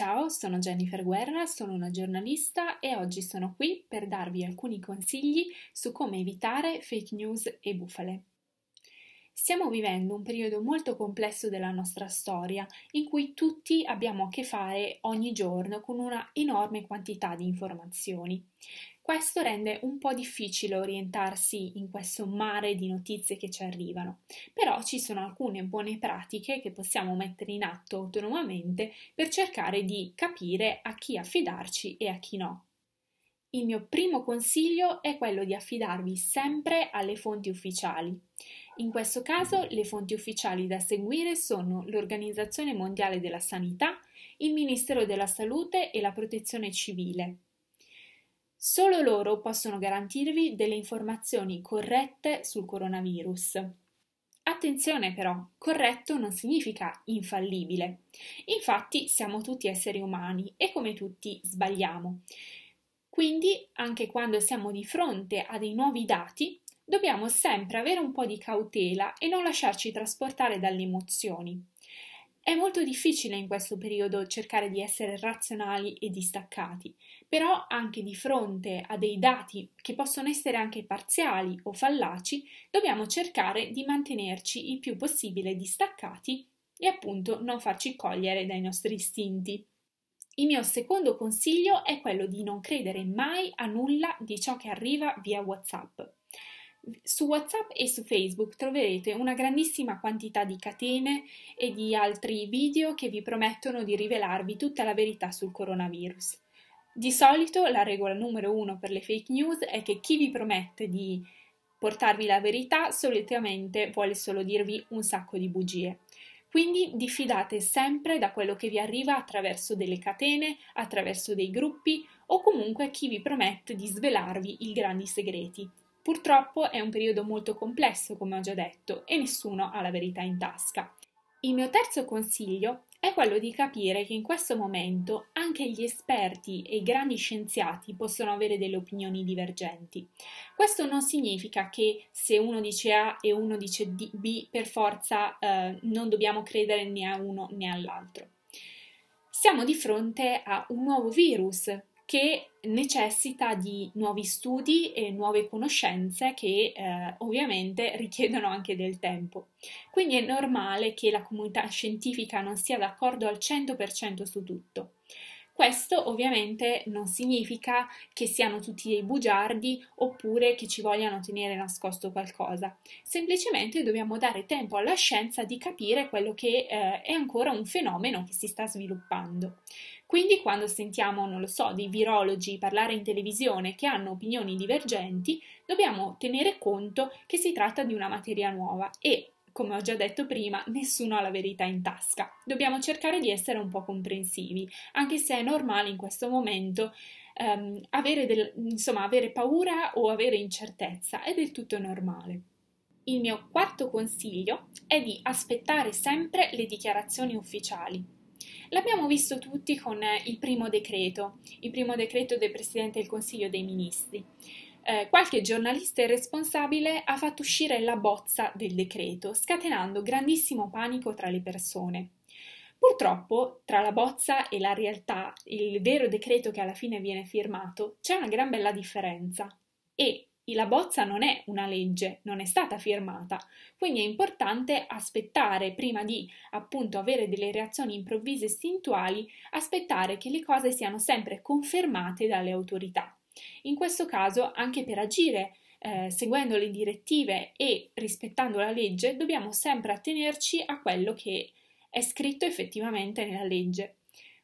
Ciao, sono Jennifer Guerra, sono una giornalista e oggi sono qui per darvi alcuni consigli su come evitare fake news e bufale. Stiamo vivendo un periodo molto complesso della nostra storia, in cui tutti abbiamo a che fare ogni giorno con una enorme quantità di informazioni. Questo rende un po' difficile orientarsi in questo mare di notizie che ci arrivano, però ci sono alcune buone pratiche che possiamo mettere in atto autonomamente per cercare di capire a chi affidarci e a chi no. Il mio primo consiglio è quello di affidarvi sempre alle fonti ufficiali. In questo caso le fonti ufficiali da seguire sono l'Organizzazione Mondiale della Sanità, il Ministero della Salute e la Protezione Civile. Solo loro possono garantirvi delle informazioni corrette sul coronavirus. Attenzione però, corretto non significa infallibile. Infatti siamo tutti esseri umani e come tutti sbagliamo. Quindi, anche quando siamo di fronte a dei nuovi dati, dobbiamo sempre avere un po' di cautela e non lasciarci trasportare dalle emozioni. È molto difficile in questo periodo cercare di essere razionali e distaccati, però anche di fronte a dei dati che possono essere anche parziali o fallaci, dobbiamo cercare di mantenerci il più possibile distaccati e appunto non farci cogliere dai nostri istinti. Il mio secondo consiglio è quello di non credere mai a nulla di ciò che arriva via WhatsApp. Su WhatsApp e su Facebook troverete una grandissima quantità di catene e di altri video che vi promettono di rivelarvi tutta la verità sul coronavirus. Di solito la regola numero uno per le fake news è che chi vi promette di portarvi la verità solitamente vuole solo dirvi un sacco di bugie. Quindi diffidate sempre da quello che vi arriva attraverso delle catene, attraverso dei gruppi o comunque chi vi promette di svelarvi i grandi segreti. Purtroppo è un periodo molto complesso, come ho già detto, e nessuno ha la verità in tasca. Il mio terzo consiglio è quello di capire che in questo momento anche gli esperti e i grandi scienziati possono avere delle opinioni divergenti. Questo non significa che se uno dice A e uno dice B per forza eh, non dobbiamo credere né a uno né all'altro. Siamo di fronte a un nuovo virus che necessita di nuovi studi e nuove conoscenze che eh, ovviamente richiedono anche del tempo. Quindi è normale che la comunità scientifica non sia d'accordo al 100% su tutto. Questo ovviamente non significa che siano tutti dei bugiardi oppure che ci vogliano tenere nascosto qualcosa, semplicemente dobbiamo dare tempo alla scienza di capire quello che eh, è ancora un fenomeno che si sta sviluppando. Quindi quando sentiamo, non lo so, dei virologi parlare in televisione che hanno opinioni divergenti, dobbiamo tenere conto che si tratta di una materia nuova e come ho già detto prima, nessuno ha la verità in tasca. Dobbiamo cercare di essere un po' comprensivi, anche se è normale in questo momento ehm, avere, del, insomma, avere paura o avere incertezza, è del tutto normale. Il mio quarto consiglio è di aspettare sempre le dichiarazioni ufficiali. L'abbiamo visto tutti con il primo decreto, il primo decreto del Presidente del Consiglio dei Ministri eh, qualche giornalista irresponsabile ha fatto uscire la bozza del decreto, scatenando grandissimo panico tra le persone. Purtroppo, tra la bozza e la realtà, il vero decreto che alla fine viene firmato, c'è una gran bella differenza. E la bozza non è una legge, non è stata firmata, quindi è importante aspettare prima di appunto avere delle reazioni improvvise e istintuali, aspettare che le cose siano sempre confermate dalle autorità. In questo caso, anche per agire eh, seguendo le direttive e rispettando la legge, dobbiamo sempre attenerci a quello che è scritto effettivamente nella legge.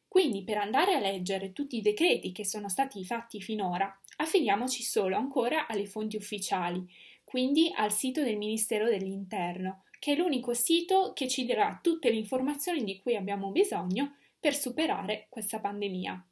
Quindi per andare a leggere tutti i decreti che sono stati fatti finora, affidiamoci solo ancora alle fonti ufficiali, quindi al sito del Ministero dell'Interno, che è l'unico sito che ci darà tutte le informazioni di cui abbiamo bisogno per superare questa pandemia.